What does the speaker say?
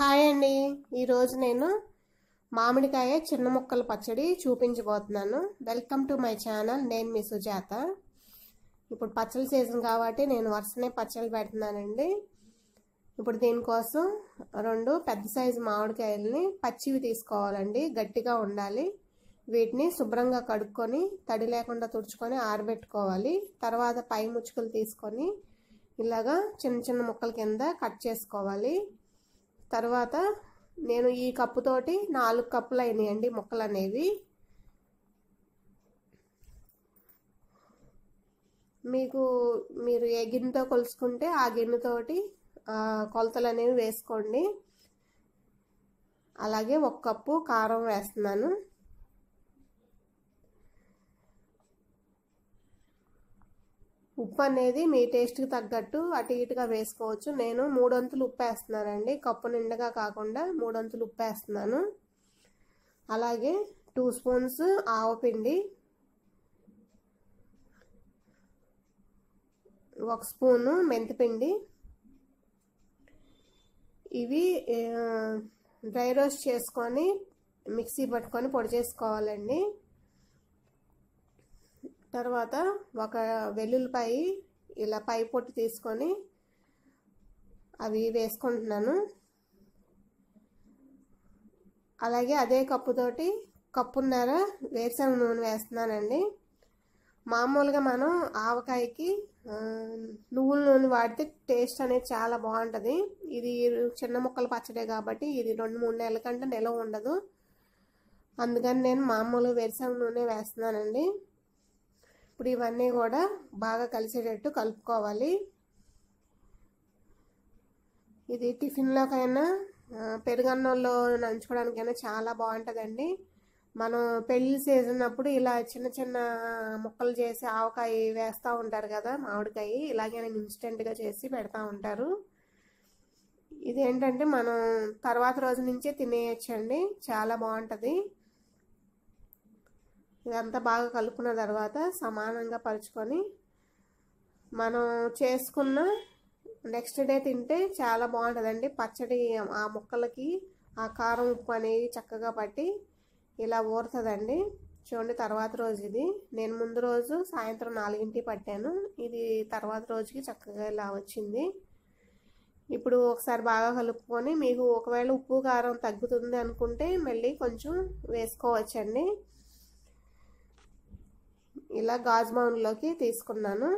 hi అండి ఈరోజు నేను మామిడికాయ చిన్న ముక్కల పచ్చడి చూపించబోతున్నాను వెల్కమ్ టు మై ఛానల్ నేను మీ సుజాత ఇప్పుడు పచ్చల సీజన్ కాబట్టి నేను వరుసనే పచ్చళ్ళు పెడుతున్నానండి ఇప్పుడు దీనికోసం రెండు పెద్ద సైజు మామిడికాయలని పచ్చివి తీసుకోవాలండి గట్టిగా ఉండాలి వీటిని శుభ్రంగా కడుక్కొని తడి లేకుండా తుడుచుకొని ఆరబెట్టుకోవాలి తర్వాత పై ముచ్చుకలు తీసుకొని ఇలాగా చిన్న చిన్న ముక్కల కింద కట్ చేసుకోవాలి తర్వాత నేను ఈ కప్పుతోటి నాలుగు కప్పులు అయినాయండి ముక్కలు అనేవి మీకు మీరు ఏ గిన్నెతో కొలుసుకుంటే ఆ గిన్నెతోటి కొలతలు అనేవి వేసుకోండి అలాగే ఒక కప్పు కారం వేస్తున్నాను ఉప్పు అనేది మీ టేస్ట్కి తగ్గట్టు అటు ఇటుగా వేసుకోవచ్చు నేను మూడొంతులు ఉప్పు వేస్తున్నానండి కప్పు నిండగా కాకుండా మూడొంతులు ఉప్పు వేస్తున్నాను అలాగే టూ స్పూన్స్ ఆవపిండి ఒక స్పూను మెంతిపిండి ఇవి డ్రై రోస్ట్ చేసుకొని మిక్సీ పట్టుకొని పొడి చేసుకోవాలండి తర్వాత ఒక వెల్లుల్లిపాయ ఇలా పై పొట్టు తీసుకొని అవి వేసుకుంటున్నాను అలాగే అదే కప్పుతోటి కప్పున్నర వేరుశనగ నూనె వేస్తున్నానండి మామూలుగా మనం ఆవకాయకి నువ్వుల నూనె వాడితే టేస్ట్ అనేది చాలా బాగుంటుంది ఇది చిన్న ముక్కలు పచ్చడే కాబట్టి ఇది రెండు మూడు నెలల కంటే నిలవ ఉండదు అందుకని నేను మామూలు వేరుశనగ నూనె వేస్తున్నానండి ఇప్పుడు ఇవన్నీ కూడా బాగా కలిసేటట్టు కలుపుకోవాలి ఇది టిఫిన్లోకైనా పెరుగన్నంలో నంచుకోవడానికైనా చాలా బాగుంటుందండి మనం పెళ్లి సీజన్ అప్పుడు ఇలా చిన్న చిన్న ముక్కలు చేసి ఆవకాయ వేస్తూ ఉంటారు కదా మామిడికాయ ఇలాగే నేను ఇన్స్టెంట్గా చేసి పెడతా ఉంటారు ఇదేంటంటే మనం తర్వాత రోజు నుంచే తినేయచ్చండి చాలా బాగుంటుంది ఇదంతా బాగా కలుపుకున్న తర్వాత సమానంగా పరుచుకొని మనం చేసుకున్న నెక్స్ట్ డే తింటే చాలా బాగుంటుందండి పచ్చడి ఆ ముక్కలకి ఆ కారం ఉప్పు అనేది చక్కగా పట్టి ఇలా ఊరుతుందండి చూడండి తర్వాత రోజు ఇది నేను ముందు రోజు సాయంత్రం నాలుగింటి పట్టాను ఇది తర్వాత రోజుకి చక్కగా ఇలా వచ్చింది ఇప్పుడు ఒకసారి బాగా కలుపుకొని మీకు ఒకవేళ ఉప్పు కారం తగ్గుతుంది అనుకుంటే మళ్ళీ కొంచెం వేసుకోవచ్చండి ఇలా గాజు తీసుకున్నాను